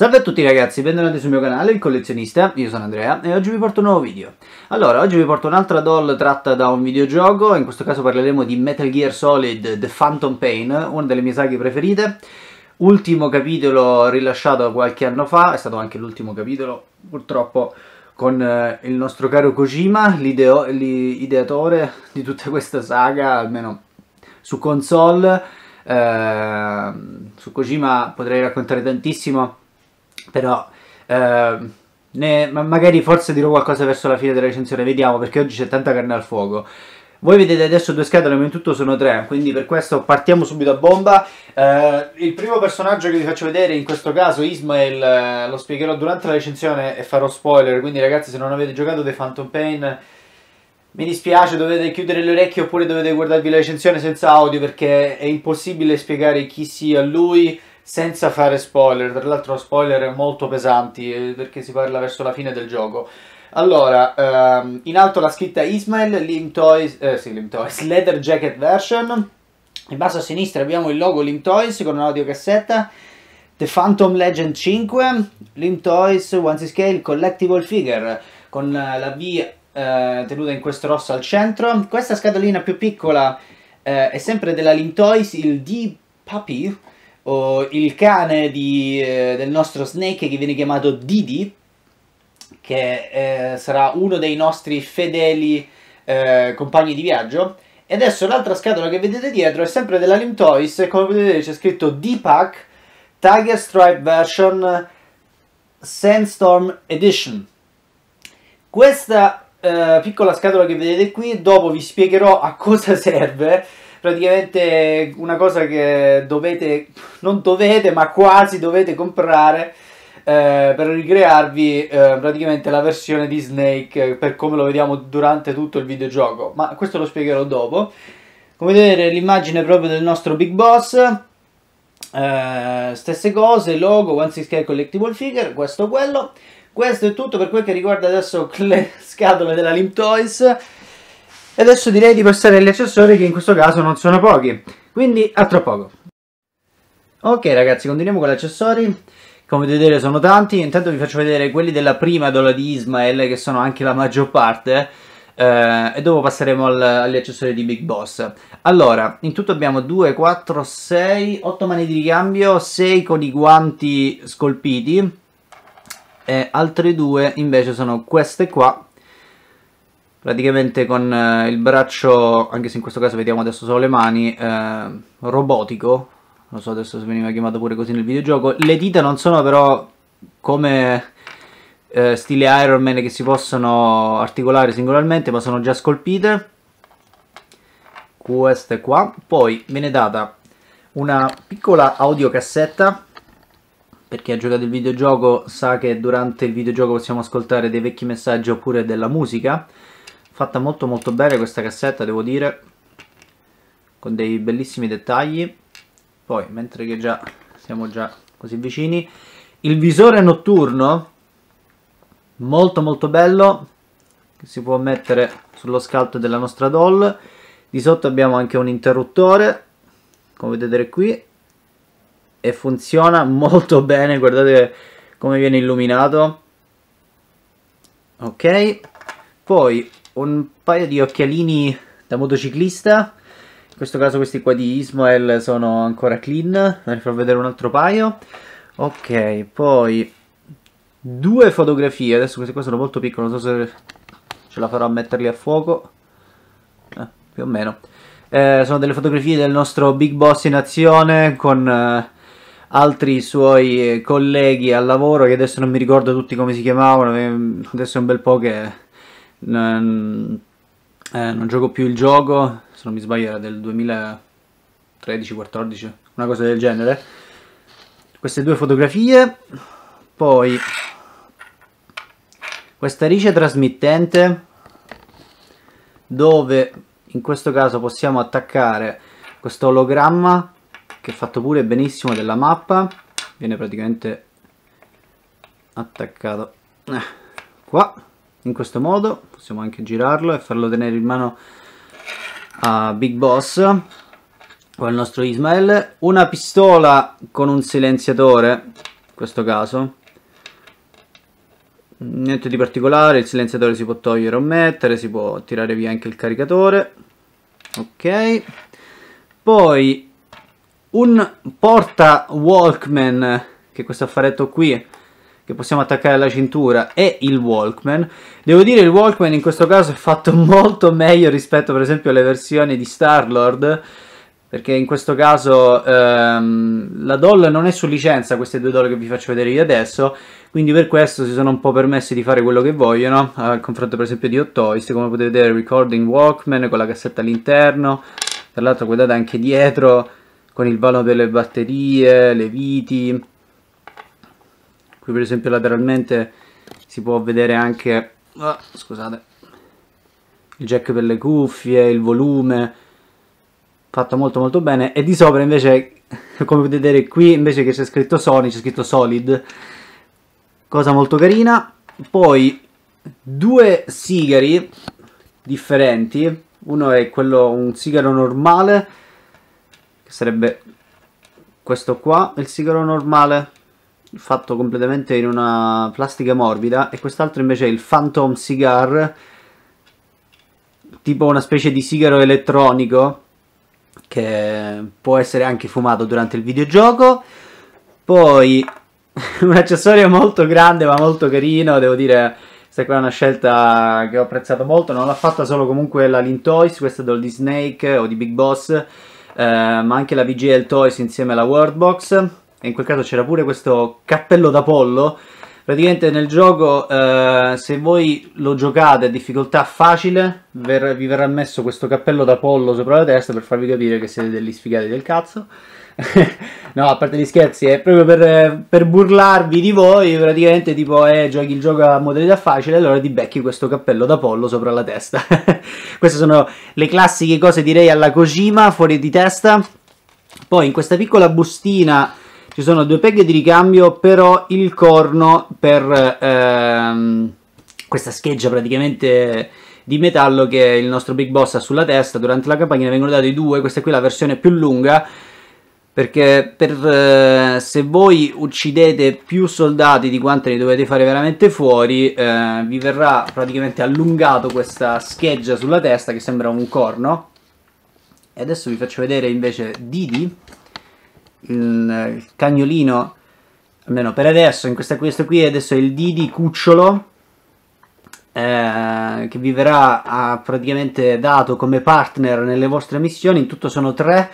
Salve a tutti ragazzi, benvenuti sul mio canale Il Collezionista, io sono Andrea e oggi vi porto un nuovo video. Allora, oggi vi porto un'altra doll tratta da un videogioco, in questo caso parleremo di Metal Gear Solid The Phantom Pain, una delle mie saghe preferite. Ultimo capitolo rilasciato qualche anno fa, è stato anche l'ultimo capitolo, purtroppo con eh, il nostro caro Kojima, l'ideatore di tutta questa saga, almeno su console. Eh, su Kojima potrei raccontare tantissimo però eh, ne, magari forse dirò qualcosa verso la fine della recensione, vediamo perché oggi c'è tanta carne al fuoco. Voi vedete adesso due scatole, ma in tutto sono tre, quindi per questo partiamo subito a bomba. Eh, il primo personaggio che vi faccio vedere, in questo caso Ismael, eh, lo spiegherò durante la recensione e farò spoiler, quindi ragazzi se non avete giocato The Phantom Pain... Mi dispiace, dovete chiudere le orecchie oppure dovete guardarvi la recensione senza audio perché è impossibile spiegare chi sia lui, senza fare spoiler, tra l'altro spoiler molto pesanti eh, perché si parla verso la fine del gioco. Allora, ehm, in alto la scritta Ismail, Lim Toys, eh, sì, Lim Toys, Leather Jacket Version. In basso a sinistra abbiamo il logo Lim Toys con un'audiocassetta. The Phantom Legend 5, Lim Toys Once Scale Collectible Figure con eh, la V eh, tenuta in questo rosso al centro. Questa scatolina più piccola eh, è sempre della Lim Toys, il D Puppy o il cane di, eh, del nostro Snake che viene chiamato Didi, che eh, sarà uno dei nostri fedeli eh, compagni di viaggio. E adesso l'altra scatola che vedete dietro è sempre della Lim Toys e come vedete c'è scritto D-Pack Tiger Stripe Version Sandstorm Edition. Questa eh, piccola scatola che vedete qui dopo vi spiegherò a cosa serve praticamente una cosa che dovete, non dovete, ma quasi dovete comprare eh, per ricrearvi eh, praticamente la versione di Snake eh, per come lo vediamo durante tutto il videogioco, ma questo lo spiegherò dopo. Come vedete l'immagine proprio del nostro Big Boss, eh, stesse cose, logo, One Six Care Collectible Figure, questo quello. Questo è tutto per quel che riguarda adesso le scatole della Limp Toys. E adesso direi di passare agli accessori che in questo caso non sono pochi. Quindi a tra poco. Ok ragazzi, continuiamo con gli accessori. Come potete vedere sono tanti, intanto vi faccio vedere quelli della prima dola di Ismael che sono anche la maggior parte eh, e dopo passeremo al, agli accessori di Big Boss. Allora, in tutto abbiamo 2, 4, 6, 8 mani di ricambio, 6 con i guanti scolpiti e altre due invece sono queste qua praticamente con eh, il braccio, anche se in questo caso vediamo adesso solo le mani, eh, robotico, non so adesso se veniva chiamato pure così nel videogioco, le dita non sono però come eh, stile Iron Man che si possono articolare singolarmente, ma sono già scolpite, queste qua, poi viene data una piccola audiocassetta, per chi ha giocato il videogioco sa che durante il videogioco possiamo ascoltare dei vecchi messaggi oppure della musica, fatta molto molto bene questa cassetta devo dire con dei bellissimi dettagli poi mentre che già siamo già così vicini il visore notturno molto molto bello che si può mettere sullo scalto della nostra doll di sotto abbiamo anche un interruttore come vedete qui e funziona molto bene guardate come viene illuminato ok poi un paio di occhialini da motociclista. In questo caso questi qua di Ismael sono ancora clean. ve Ne farò vedere un altro paio. Ok, poi due fotografie. Adesso queste qua sono molto piccole, non so se ce la farò a metterli a fuoco. Eh, più o meno. Eh, sono delle fotografie del nostro Big Boss in azione con eh, altri suoi eh, colleghi al lavoro che adesso non mi ricordo tutti come si chiamavano, eh, adesso è un bel po' che non, eh, non gioco più il gioco, se non mi sbaglio era del 2013-14, una cosa del genere. Queste due fotografie, poi questa rice trasmittente dove in questo caso possiamo attaccare questo ologramma che è fatto pure benissimo della mappa viene praticamente attaccato eh, qua in questo modo possiamo anche girarlo e farlo tenere in mano a Big Boss o al nostro Ismael una pistola con un silenziatore in questo caso niente di particolare il silenziatore si può togliere o mettere si può tirare via anche il caricatore ok poi un porta Walkman che questo affaretto qui che possiamo attaccare alla cintura e il Walkman. Devo dire il Walkman in questo caso è fatto molto meglio rispetto per esempio alle versioni di Star-Lord perché in questo caso ehm, la doll non è su licenza, queste due doll che vi faccio vedere io adesso, quindi per questo si sono un po' permessi di fare quello che vogliono, al confronto per esempio di Hot Toys, come potete vedere Recording Walkman con la cassetta all'interno, tra l'altro guardate anche dietro con il vano delle batterie, le viti, qui per esempio lateralmente si può vedere anche oh, scusate il jack per le cuffie, il volume fatto molto molto bene e di sopra invece come potete vedere qui invece che c'è scritto Sony c'è scritto Solid cosa molto carina poi due sigari differenti uno è quello un sigaro normale che sarebbe questo qua il sigaro normale fatto completamente in una plastica morbida e quest'altro invece è il Phantom Cigar tipo una specie di sigaro elettronico che può essere anche fumato durante il videogioco poi un accessorio molto grande ma molto carino devo dire questa qua è una scelta che ho apprezzato molto non l'ha fatta solo comunque la Lintoys questa è di Snake o di Big Boss eh, ma anche la VGL Toys insieme alla World Box e in quel caso c'era pure questo cappello da pollo praticamente nel gioco eh, se voi lo giocate a difficoltà facile ver vi verrà messo questo cappello da pollo sopra la testa per farvi capire che siete degli sfigati del cazzo no a parte gli scherzi è proprio per, per burlarvi di voi praticamente tipo eh, giochi il gioco a modalità facile allora ti becchi questo cappello da pollo sopra la testa queste sono le classiche cose direi alla Kojima fuori di testa poi in questa piccola bustina ci sono due peghe di ricambio però il corno per ehm, questa scheggia praticamente di metallo che il nostro Big Boss ha sulla testa durante la campagna vengono dati due questa qui è la versione più lunga perché per, eh, se voi uccidete più soldati di quanti ne dovete fare veramente fuori eh, vi verrà praticamente allungato questa scheggia sulla testa che sembra un corno e adesso vi faccio vedere invece Didi il, il cagnolino, almeno per adesso, in questa, questo qui adesso è il Didi Cucciolo, eh, che vi verrà praticamente dato come partner nelle vostre missioni, in tutto sono tre,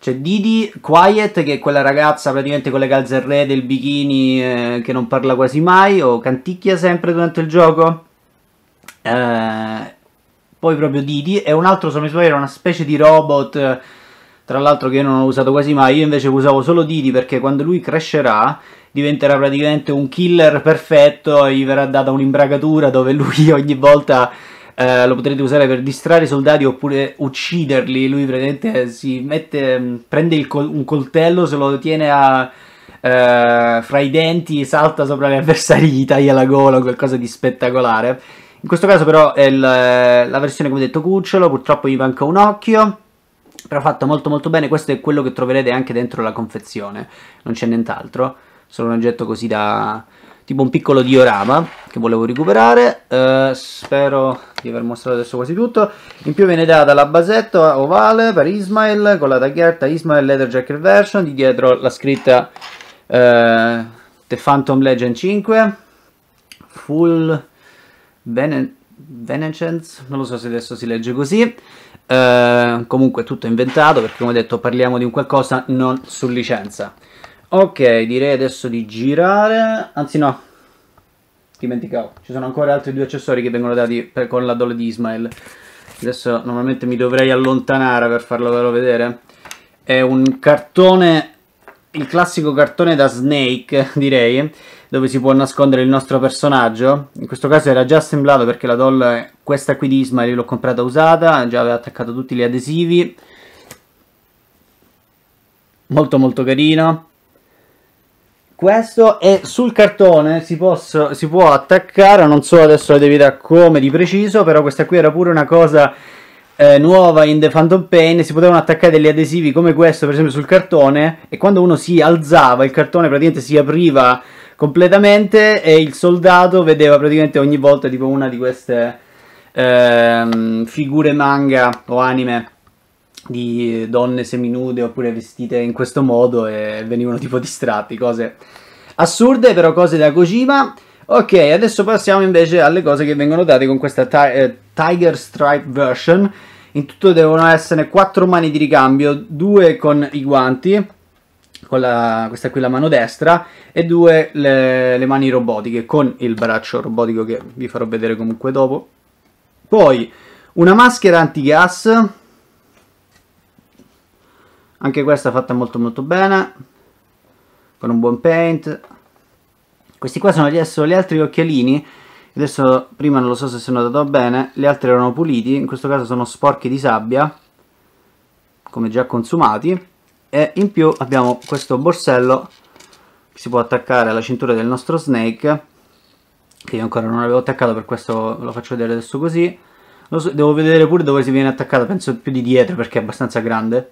c'è Didi Quiet, che è quella ragazza praticamente con le calze re del bikini eh, che non parla quasi mai o canticchia sempre durante il gioco. Eh, poi proprio Didi e un altro, se non mi sbaglio, era una specie di robot tra l'altro che io non ho usato quasi mai, io invece usavo solo Didi perché quando lui crescerà diventerà praticamente un killer perfetto, gli verrà data un'imbragatura dove lui ogni volta eh, lo potrete usare per distrarre i soldati oppure ucciderli, lui praticamente si mette, mm, prende col un coltello, se lo tiene a... Uh, fra i denti salta sopra gli avversari, gli taglia la gola, qualcosa di spettacolare. In questo caso però è la versione come detto cucciolo, purtroppo gli manca un occhio però fatto molto molto bene, questo è quello che troverete anche dentro la confezione, non c'è nient'altro, solo un oggetto così da... tipo un piccolo diorama che volevo recuperare, eh, spero di aver mostrato adesso quasi tutto, in più viene data la basetta ovale per Ismail con la tagghetta Ismail Leather Jacket Version, di dietro la scritta eh, The Phantom Legend 5, full... Bene, Vengeance, non lo so se adesso si legge così. Uh, comunque tutto inventato perché come detto parliamo di un qualcosa non su licenza. Ok, direi adesso di girare. Anzi no, dimenticavo. Ci sono ancora altri due accessori che vengono dati per, con la dole di Ismael. Adesso normalmente mi dovrei allontanare per farlo vedere. È un cartone il classico cartone da Snake, direi, dove si può nascondere il nostro personaggio. In questo caso era già assemblato perché la doll, questa qui di Ismail, l'ho comprata usata, già aveva attaccato tutti gli adesivi. Molto molto carino. Questo è sul cartone si, posso, si può attaccare, non so adesso la devi da come di preciso, però questa qui era pure una cosa eh, nuova in The Phantom Pain si potevano attaccare degli adesivi come questo per esempio sul cartone e quando uno si alzava il cartone praticamente si apriva completamente e il soldato vedeva praticamente ogni volta tipo una di queste ehm, figure manga o anime di donne seminude oppure vestite in questo modo e venivano tipo distratti, cose assurde però cose da Kojima. Ok, adesso passiamo invece alle cose che vengono date con questa ti eh, Tiger Stripe version in tutto devono essere quattro mani di ricambio, due con i guanti, con la, questa qui la mano destra, e due le, le mani robotiche con il braccio robotico che vi farò vedere comunque dopo. Poi una maschera antigas, anche questa fatta molto molto bene, con un buon paint. Questi qua sono adesso gli altri occhialini adesso prima non lo so se sono andato bene gli altri erano puliti in questo caso sono sporchi di sabbia come già consumati e in più abbiamo questo borsello che si può attaccare alla cintura del nostro snake che io ancora non avevo attaccato per questo lo faccio vedere adesso così so, devo vedere pure dove si viene attaccato penso più di dietro perché è abbastanza grande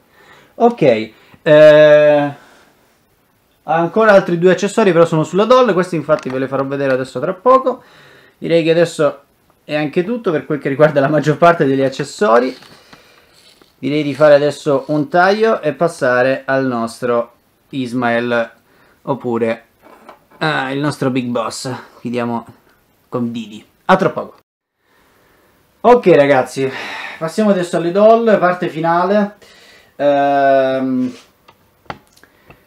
ok eh, ancora altri due accessori però sono sulla doll questi infatti ve li farò vedere adesso tra poco direi che adesso è anche tutto per quel che riguarda la maggior parte degli accessori direi di fare adesso un taglio e passare al nostro Ismael oppure ah, il nostro big boss chiudiamo con Didi a tra poco ok ragazzi passiamo adesso alle doll parte finale ehm,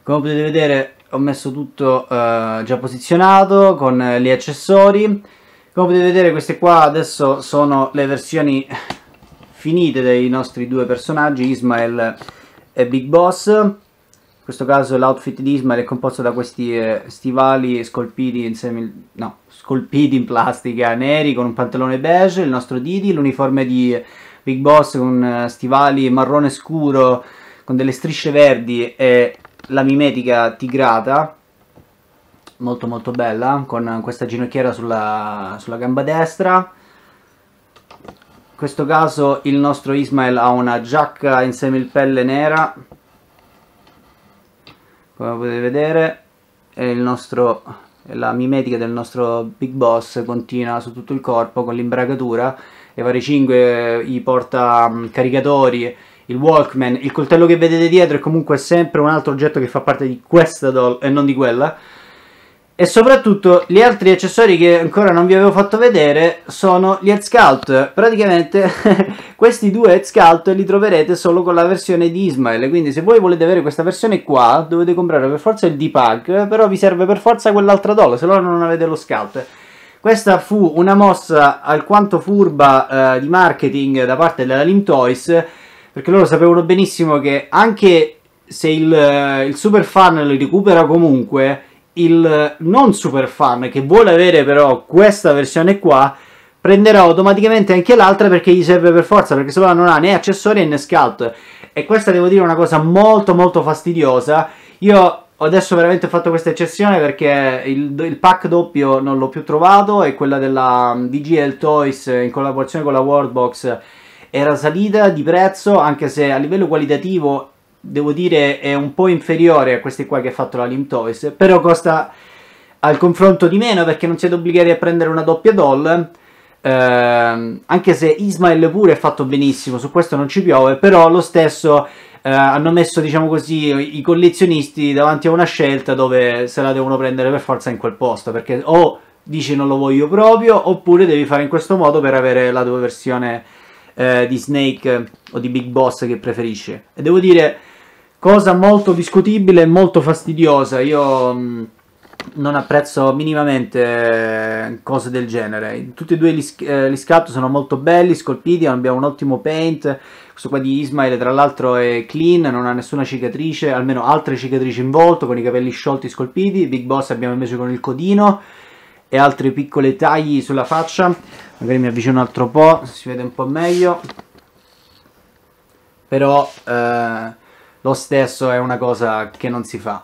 come potete vedere ho messo tutto eh, già posizionato con eh, gli accessori come potete vedere queste qua adesso sono le versioni finite dei nostri due personaggi Ismael e Big Boss in questo caso l'outfit di Ismael è composto da questi eh, stivali scolpiti in, semi, no, scolpiti in plastica neri con un pantalone beige, il nostro Didi, l'uniforme di Big Boss con eh, stivali marrone scuro con delle strisce verdi e la mimetica tigrata molto molto bella con questa ginocchiera sulla, sulla gamba destra in questo caso il nostro Ismael ha una giacca in semilpelle nera come potete vedere e il nostro la mimetica del nostro Big Boss continua su tutto il corpo con l'imbragatura e vari 5 i porta mm, caricatori il Walkman, il coltello che vedete dietro è comunque sempre un altro oggetto che fa parte di questa doll e non di quella e soprattutto gli altri accessori che ancora non vi avevo fatto vedere sono gli Headscalt. Praticamente questi due Headscalt li troverete solo con la versione di Ismail. Quindi se voi volete avere questa versione qua dovete comprare per forza il D-Pack. Però vi serve per forza quell'altra dolla, se no non avete lo Scout. Questa fu una mossa alquanto furba eh, di marketing da parte della Lim Toys. Perché loro sapevano benissimo che anche se il, eh, il Super Funnel recupera comunque il non super fan che vuole avere però questa versione qua prenderà automaticamente anche l'altra perché gli serve per forza perché sopra non ha né accessori né scout e questa devo dire è una cosa molto molto fastidiosa io adesso veramente ho fatto questa eccezione perché il, il pack doppio non l'ho più trovato e quella della mm, DGL Toys in collaborazione con la Worldbox era salita di prezzo anche se a livello qualitativo devo dire è un po' inferiore a questi qua che ha fatto la Limtoys, però costa al confronto di meno perché non siete obbligati a prendere una doppia doll. Eh, anche se Ismael pure è fatto benissimo, su questo non ci piove, però lo stesso eh, hanno messo, diciamo così, i collezionisti davanti a una scelta dove se la devono prendere per forza in quel posto, perché o dici non lo voglio proprio, oppure devi fare in questo modo per avere la tua versione eh, di Snake o di Big Boss che preferisci. E devo dire cosa molto discutibile e molto fastidiosa. Io mm, non apprezzo minimamente eh, cose del genere. Tutti e due gli, eh, gli scatto sono molto belli, scolpiti, abbiamo un ottimo paint. Questo qua di Ismail tra l'altro è clean, non ha nessuna cicatrice, almeno altre cicatrici in volto, con i capelli sciolti e scolpiti. Big Boss abbiamo invece con il codino e altri piccoli tagli sulla faccia. Magari mi avvicino un altro po', si vede un po' meglio. Però... Eh lo stesso è una cosa che non si fa.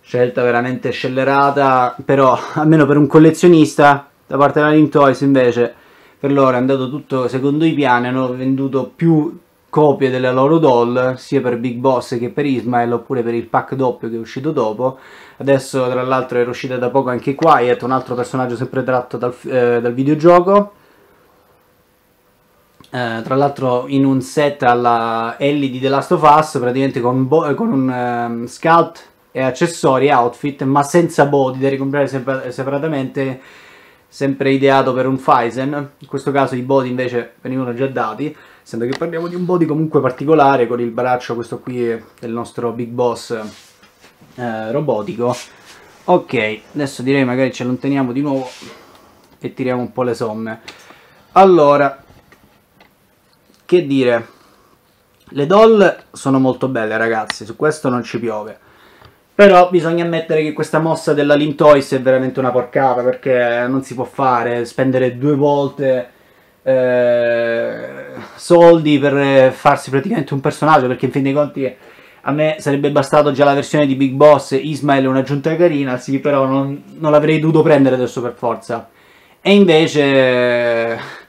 Scelta veramente scellerata, però almeno per un collezionista da parte della Lim Toys invece per loro è andato tutto secondo i piani, hanno venduto più copie delle loro doll sia per Big Boss che per Ismael oppure per il pack doppio che è uscito dopo adesso tra l'altro era uscita da poco anche Quiet un altro personaggio sempre tratto dal, eh, dal videogioco eh, tra l'altro in un set alla Ellie di The Last of Us, praticamente con, con un um, scout e accessori e outfit, ma senza body da ricomprare separ separatamente, sempre ideato per un Phison. In questo caso i body invece venivano già dati, essendo che parliamo di un body comunque particolare, con il braccio questo qui del nostro Big Boss eh, robotico. Ok, adesso direi magari ci allontaniamo di nuovo e tiriamo un po' le somme. Allora, che dire, le doll sono molto belle ragazzi, su questo non ci piove. Però bisogna ammettere che questa mossa della Lim Toys è veramente una porcata, perché non si può fare, spendere due volte eh, soldi per eh, farsi praticamente un personaggio, perché in fin dei conti a me sarebbe bastato già la versione di Big Boss, Ismael e un'aggiunta carina, sì, però non, non l'avrei dovuto prendere adesso per forza. E invece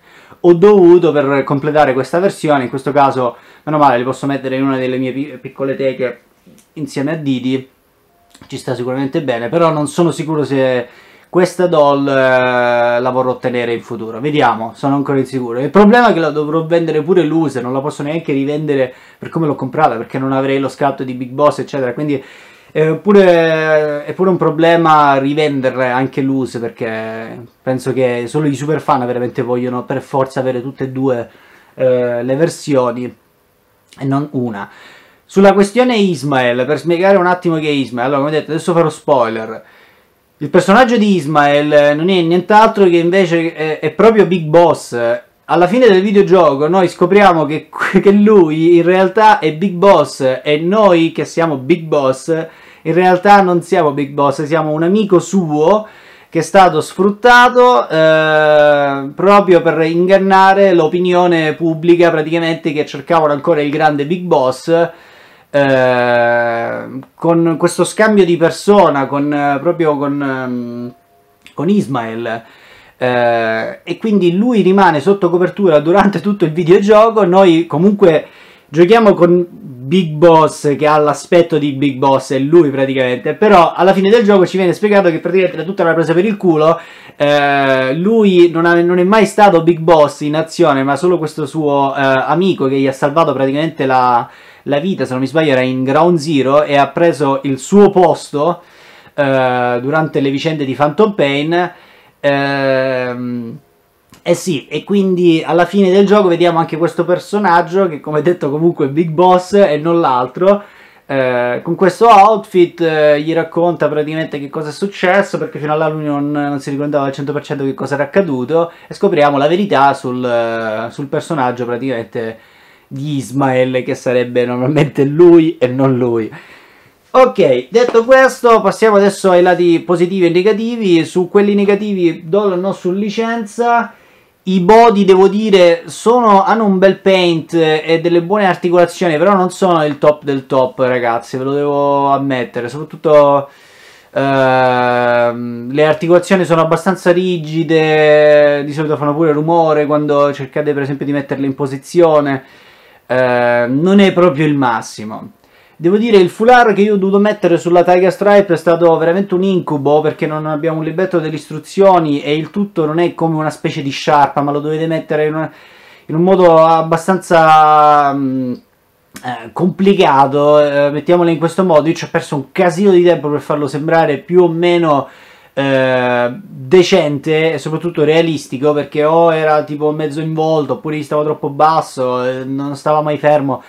ho dovuto per completare questa versione, in questo caso meno male li posso mettere in una delle mie piccole teche insieme a Didi, ci sta sicuramente bene, però non sono sicuro se questa doll eh, la vorrò ottenere in futuro, vediamo, sono ancora insicuro. Il problema è che la dovrò vendere pure l'use, non la posso neanche rivendere per come l'ho comprata, perché non avrei lo scatto di Big Boss eccetera, quindi è eh, pure, è pure un problema rivenderle anche l'use perché penso che solo i super fan veramente vogliono per forza avere tutte e due eh, le versioni e non una. Sulla questione Ismael, per spiegare un attimo che è Ismael, allora come detto adesso farò spoiler. Il personaggio di Ismael eh, non è nient'altro che invece è, eh, è, proprio Big Boss. Alla fine del videogioco noi scopriamo che, che lui in realtà è Big Boss e noi che siamo Big Boss in realtà non siamo Big Boss, siamo un amico suo che è stato sfruttato eh, proprio per ingannare l'opinione pubblica praticamente che cercavano ancora il grande Big Boss. Eh, con questo scambio di persona con, proprio con, ehm, con Ismael eh, e quindi lui rimane sotto copertura durante tutto il videogioco noi comunque giochiamo con Big Boss che ha l'aspetto di Big Boss è lui praticamente però alla fine del gioco ci viene spiegato che praticamente da tutta una presa per il culo eh, lui non, ha, non, è mai stato Big Boss in azione ma solo questo suo eh, amico che gli ha salvato praticamente la, la, vita se non mi sbaglio era in Ground Zero e ha preso il suo posto eh, durante le vicende di Phantom Pain ehm eh sì, e quindi alla fine del gioco vediamo anche questo personaggio che come detto comunque è Big Boss e non l'altro. Eh, con questo outfit eh, gli racconta praticamente che cosa è successo perché fino all'anno non, non, si ricordava al 100% che cosa era accaduto e scopriamo la verità sul, eh, sul personaggio praticamente di Ismael che sarebbe normalmente lui e non lui. Ok, detto questo, passiamo adesso ai lati positivi e negativi. Su quelli negativi, do dollaro non su licenza. I body, devo dire, sono, hanno un bel paint e delle buone articolazioni, però non sono il top del top, ragazzi, ve lo devo ammettere. Soprattutto uh, le articolazioni sono abbastanza rigide, di solito fanno pure rumore quando cercate per esempio di metterle in posizione. Uh, non è proprio il massimo. Devo dire il foulard che io ho dovuto mettere sulla Tiger Stripe è stato veramente un incubo perché non abbiamo un libretto delle istruzioni e il tutto non è come una specie di sciarpa ma lo dovete mettere in, una, in un modo abbastanza mh, mm, eh, complicato, eh, mettiamolo in questo modo, io ci ho perso un casino di tempo per farlo sembrare più o meno eh, decente e soprattutto realistico perché o era tipo mezzo in volto oppure stava troppo basso, eh, non stava mai fermo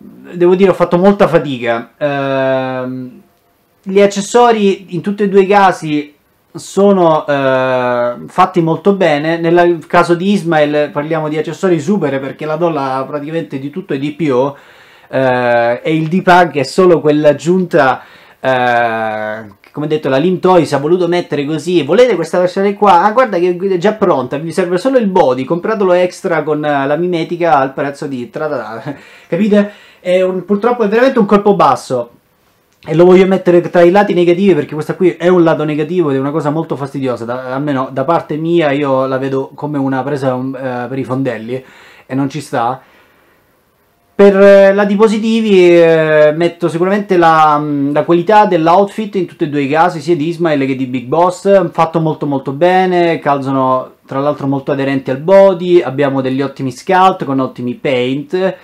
devo dire ho fatto molta fatica. Eh, gli accessori in tutti e due i casi sono eh, fatti molto bene. Nel caso di Ismail parliamo di accessori super perché la dolla ha praticamente di tutto e di più eh, e il D-Punk è solo quell'aggiunta eh, come detto la Lim Toys ha voluto mettere così volete questa versione qua? ah guarda che è già pronta vi serve solo il body compratelo extra con la mimetica al prezzo di tradadà capite? è un, purtroppo è veramente un colpo basso e lo voglio mettere tra i lati negativi perché questa qui è un lato negativo ed è una cosa molto fastidiosa, da, almeno da parte mia io la vedo come una presa uh, per i fondelli e non ci sta. Per eh, lati positivi eh, metto sicuramente la, mm, la qualità dell'outfit in tutti e due i casi, sia di Ismail che di Big Boss, fatto molto molto bene, calzano tra l'altro molto aderenti al body, abbiamo degli ottimi scout con ottimi paint,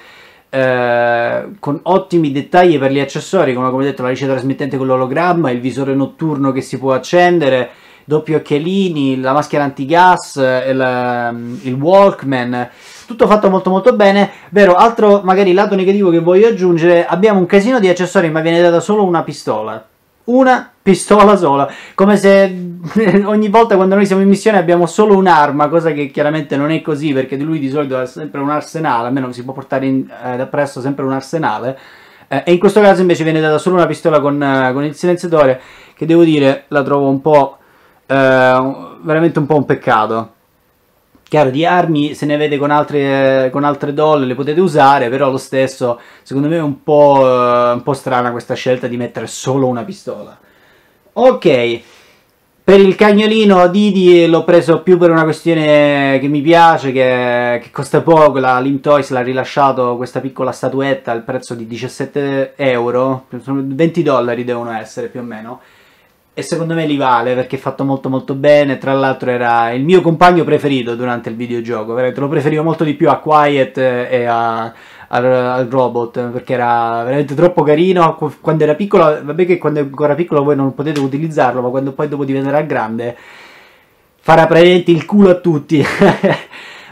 eh, con ottimi dettagli per gli accessori, come abbiamo detto la luce trasmittente con l'ologramma, il visore notturno che si può accendere, doppi occhialini, la maschera antigas, eh, il, ehm, il Walkman, tutto fatto molto molto bene. Vero, altro magari lato negativo che voglio aggiungere, abbiamo un casino di accessori ma viene data solo una pistola una pistola sola, come se ogni volta quando noi siamo in missione abbiamo solo un'arma, cosa che chiaramente non è così perché lui di solito ha sempre un arsenale, almeno si può portare in, eh, appresso sempre un arsenale, eh, e in questo caso invece viene data solo una pistola con, eh, con il silenziatore, che devo dire la trovo un po'... Eh, veramente un po' un peccato Chiaro, di armi se ne avete con altre, con altre doll le potete usare, però lo stesso, secondo me è un po', un po' strana questa scelta di mettere solo una pistola. Ok, per il cagnolino Didi l'ho preso più per una questione che mi piace, che, che costa poco, la Toys l'ha rilasciato questa piccola statuetta al prezzo di 17 euro, 20 dollari devono essere più o meno, e secondo me li vale perché è fatto molto molto bene, tra l'altro era il mio compagno preferito durante il videogioco, veramente lo preferivo molto di più a Quiet e a, al, al, robot perché era veramente troppo carino quando era piccolo, vabbè che quando è ancora piccolo voi non potete utilizzarlo, ma quando poi dopo diventerà grande farà praticamente il culo a tutti.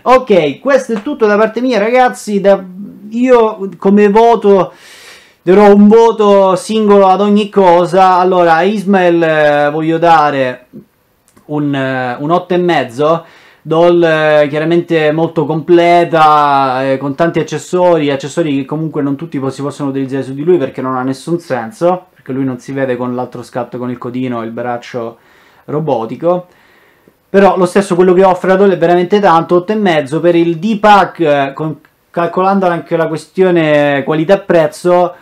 ok, questo è tutto da parte mia ragazzi, da, io come voto darò un voto singolo ad ogni cosa. Allora, a Ismail eh, voglio dare un, eh, un 8,5. Doll eh, chiaramente molto completa, eh, con tanti accessori, accessori che comunque non tutti si possono utilizzare su di lui perché non ha nessun senso, perché lui non si vede con l'altro scatto con il codino e il braccio robotico. Però lo stesso quello che offre la Doll è veramente tanto, 8,5 per il D-Pack, eh, calcolando anche la questione qualità-prezzo,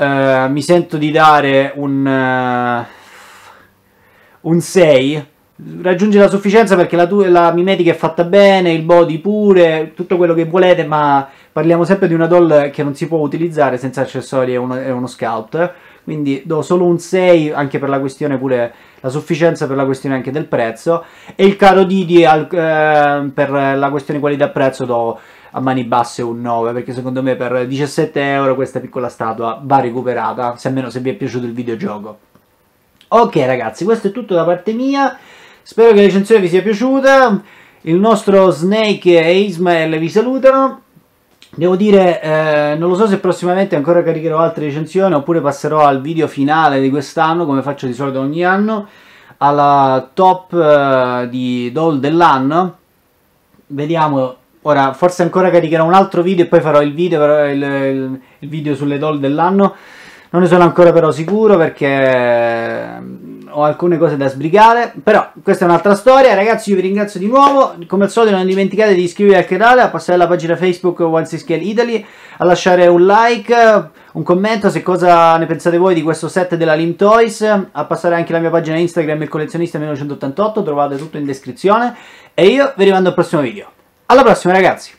eh, mi sento di dare un, uh, un 6. Raggiunge la sufficienza perché la, la, mimetica è fatta bene, il body pure, tutto quello che volete, ma parliamo sempre di una doll che non si può utilizzare senza accessori e uno, e uno scout. Quindi do solo un 6 anche per la questione pure, la sufficienza per la questione anche del prezzo. E il caro Didi al, uh, per la questione qualità-prezzo do a mani basse un 9 perché secondo me per 17 euro questa piccola statua va recuperata se almeno se vi è piaciuto il videogioco ok ragazzi questo è tutto da parte mia spero che la recensione vi sia piaciuta il nostro Snake e Ismael vi salutano Devo dire, eh, non lo so se prossimamente ancora caricherò altre recensioni oppure passerò al video finale di quest'anno, come faccio di solito ogni anno, alla top eh, di doll dell'anno. Vediamo Ora, forse ancora caricherò un altro video e poi farò il video, però, il, il, il video sulle doll dell'anno. Non ne sono ancora però sicuro perché mm, ho alcune cose da sbrigare, però questa è un'altra storia. Ragazzi, io vi ringrazio di nuovo. Come al solito non dimenticate di iscrivervi al canale, a passare alla pagina Facebook One Scale Italy, a lasciare un like, un commento se cosa ne pensate voi di questo set della Lim Toys, a passare anche la mia pagina Instagram il collezionista 1988, trovate tutto in descrizione e io vi rimando al prossimo video. Alla prossima ragazzi!